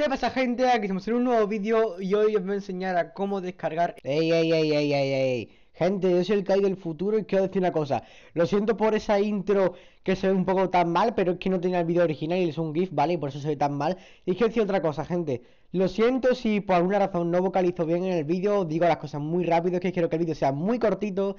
¿Qué pasa gente? Aquí estamos en un nuevo vídeo y hoy os voy a enseñar a cómo descargar Ey, ey, ey, ey, ey, ey Gente, yo soy el Kai del futuro y quiero decir una cosa Lo siento por esa intro que se ve un poco tan mal Pero es que no tenía el vídeo original y es un GIF, ¿vale? Y por eso se ve tan mal Y quiero decir otra cosa, gente Lo siento si por alguna razón no vocalizo bien en el vídeo Digo las cosas muy rápido, es que quiero que el vídeo sea muy cortito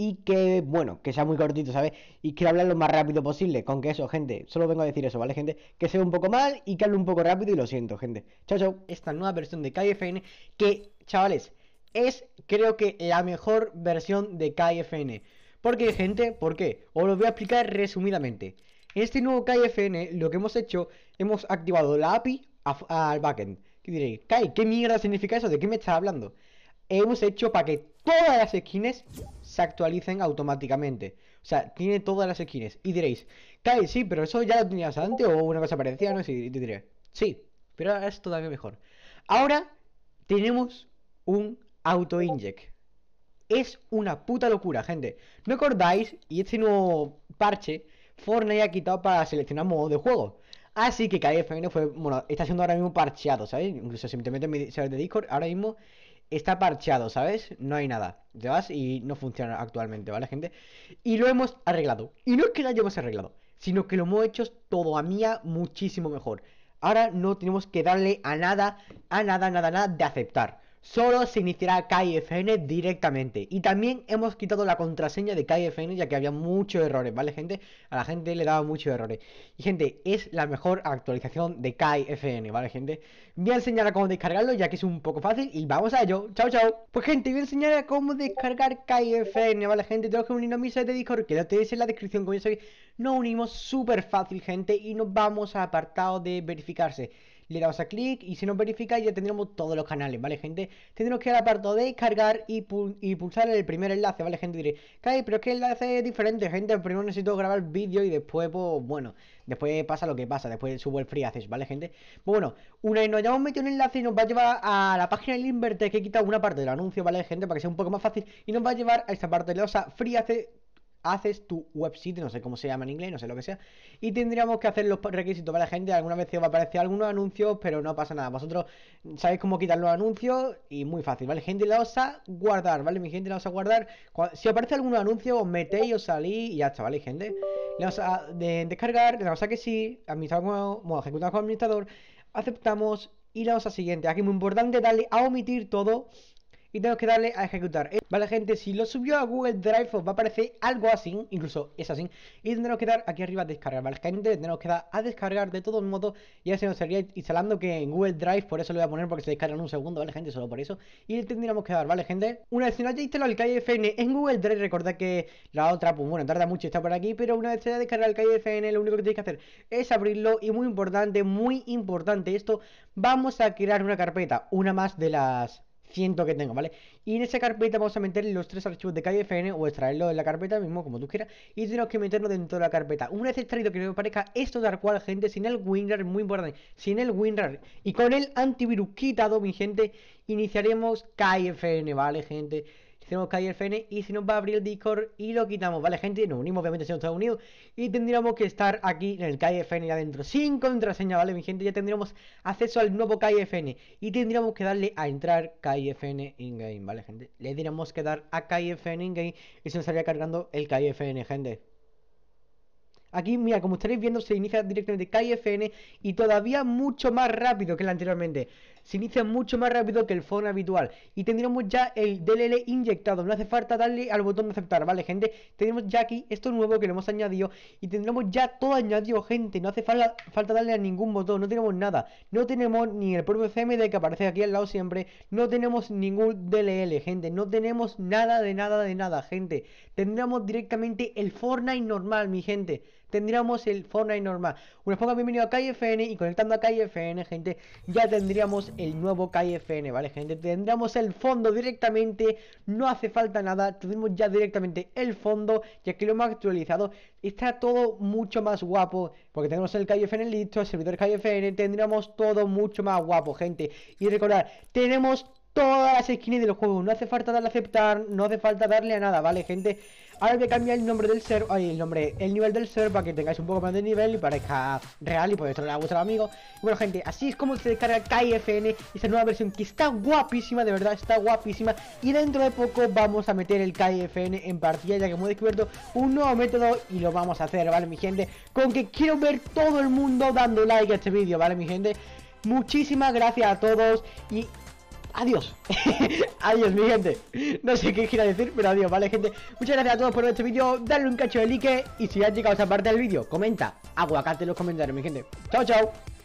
y que, bueno, que sea muy cortito, ¿sabes? Y quiero hablar lo más rápido posible, con que eso, gente, solo vengo a decir eso, ¿vale, gente? Que sea un poco mal y que hable un poco rápido y lo siento, gente. Chao, chao. Esta nueva versión de KFN que, chavales, es creo que la mejor versión de KFN. ¿Por qué, gente? ¿Por qué? Os lo voy a explicar resumidamente. En este nuevo KFN lo que hemos hecho, hemos activado la API al backend. Y diréis, Kai, ¿qué mierda significa eso? ¿De qué me estás hablando? Hemos hecho para que todas las skins actualicen automáticamente. O sea, tiene todas las skins. Y diréis, Kai, sí, pero eso ya lo tenías antes o una cosa parecida, ¿no? Y te diré, sí, pero es todavía mejor. Ahora tenemos un auto-inject. Es una puta locura, gente. ¿No acordáis? Y este nuevo parche, Fortnite ha quitado para seleccionar modo de juego. Así que KFN fue, bueno, está siendo ahora mismo parcheado, sabes Incluso simplemente en de Discord, ahora mismo está parcheado, ¿sabes? No hay nada. Te vas y no funciona actualmente, ¿vale, gente? Y lo hemos arreglado. Y no es que lo hayamos arreglado, sino que lo hemos hecho todo a mía muchísimo mejor. Ahora no tenemos que darle a nada, a nada, nada, nada de aceptar solo se iniciará KFN directamente. Y también hemos quitado la contraseña de KFN ya que había muchos errores, ¿vale, gente? A la gente le daba muchos errores. Y, gente, es la mejor actualización de KFN, ¿vale, gente? Voy a enseñar a cómo descargarlo ya que es un poco fácil y vamos a ello. ¡Chao, chao! Pues, gente, voy a enseñar a cómo descargar KFN, ¿vale, gente? Tengo que unir a mi de Discord que lo tenéis en la descripción, como ya sabéis. Nos unimos súper fácil, gente, y nos vamos a apartado de verificarse le damos a clic y si nos verifica ya tendremos todos los canales, ¿vale, gente? Tendremos que ir la parte de descargar y, pulsar el primer enlace, ¿vale, gente? Diré, Kai, pero es que el enlace es diferente, gente. Primero necesito grabar vídeo y después, pues, bueno, después pasa lo que pasa. Después subo el free access, ¿vale, gente? Pues bueno, una vez nos hayamos metido un enlace y nos va a llevar a la página del Inverter que he quitado una parte del anuncio, ¿vale, gente? Para que sea un poco más fácil y nos va a llevar a esta parte de la o free access haces tu website, no sé cómo se llama en inglés, no sé lo que sea, y tendríamos que hacer los requisitos para la gente, alguna vez os va a aparecer algunos anuncios, pero no pasa nada, vosotros sabéis cómo quitar los anuncios y muy fácil, ¿vale? Gente, la os a guardar, ¿vale? Mi gente la os a guardar, si aparece algún anuncio, os metéis, os salí y ya está, ¿vale, gente? Le vamos a de, descargar, le vamos a que sí, como, ejecutamos como administrador, aceptamos y la vamos a siguiente. Aquí muy importante darle a omitir todo y tenemos que darle a ejecutar. Eh, vale gente, si lo subió a Google Drive os va a aparecer algo así, incluso es así, y tendremos que dar aquí arriba a descargar, vale gente, tendremos que dar a descargar de todos modos, ya se nos estaría instalando que en Google Drive, por eso lo voy a poner porque se descarga en un segundo, vale gente, solo por eso, y tendríamos que dar, vale gente. Una vez que no hayáis instalado el KFN en Google Drive, recordad que la otra, pues bueno, tarda mucho está por aquí, pero una vez se haya descargado el fn lo único que tenéis que hacer es abrirlo y muy importante, muy importante esto, vamos a crear una carpeta, una más de las siento que tengo, ¿vale? Y en esa carpeta vamos a meter los tres archivos de KFN o extraerlo de la carpeta mismo, como tú quieras, y tenemos que meterlo dentro de la carpeta. Una vez extraído que me parezca esto tal cual, gente, sin el WinRAR, muy importante, sin el WinRAR y con el antivirus quitado, mi gente, iniciaremos KFN, ¿vale, gente? tenemos KFN y si nos va a abrir el Discord y lo quitamos, ¿vale, gente? Nos unimos, obviamente, si nos Estados Unidos y tendríamos que estar aquí en el KFN adentro sin contraseña, ¿vale, mi gente? Ya tendríamos acceso al nuevo KFN y tendríamos que darle a entrar KFN in-game, ¿vale, gente? Le tendríamos que dar a KFN in-game y se nos estaría cargando el KFN, gente. Aquí, mira, como estaréis viendo, se inicia directamente KFN y todavía mucho más rápido que el anteriormente. Se inicia mucho más rápido que el phone habitual. Y tendremos ya el DLL inyectado. No hace falta darle al botón de aceptar, ¿vale, gente? Tenemos ya aquí esto nuevo que le hemos añadido. Y tendremos ya todo añadido, gente. No hace falta, falta darle a ningún botón. No tenemos nada. No tenemos ni el propio CMD que aparece aquí al lado siempre. No tenemos ningún DLL, gente. No tenemos nada de nada de nada, gente. Tendremos directamente el Fortnite normal, mi gente tendríamos el Fortnite normal. Unos pocos bienvenido a KFN y conectando a KFN, gente, ya tendríamos el nuevo KFN, ¿vale, gente? Tendríamos el fondo directamente, no hace falta nada, tuvimos ya directamente el fondo, ya que lo hemos actualizado, está todo mucho más guapo, porque tenemos el KFN listo, el servidor KFN, tendríamos todo mucho más guapo, gente. Y recordad tenemos todas las skins de los juegos. No hace falta darle a aceptar, no hace falta darle a nada, ¿vale, gente? Ahora voy a cambiar el nombre del server, el nombre, el nivel del server para que tengáis un poco más de nivel y parezca real y podéis traer a vuestro amigo bueno, gente, así es como se descarga KFN, Esa nueva versión que está guapísima, de verdad, está guapísima. Y dentro de poco vamos a meter el KFN en partida, ya que hemos descubierto un nuevo método y lo vamos a hacer, ¿vale, mi gente? Con que quiero ver todo el mundo dando like a este vídeo, ¿vale, mi gente? Muchísimas gracias a todos y Adiós. adiós, mi gente. No sé qué quiera decir, pero adiós, ¿vale, gente? Muchas gracias a todos por ver este vídeo. Dale un cacho de like. Y si has llegado a esta parte del vídeo, comenta. Aguacate en los comentarios, mi gente. Chao, chao.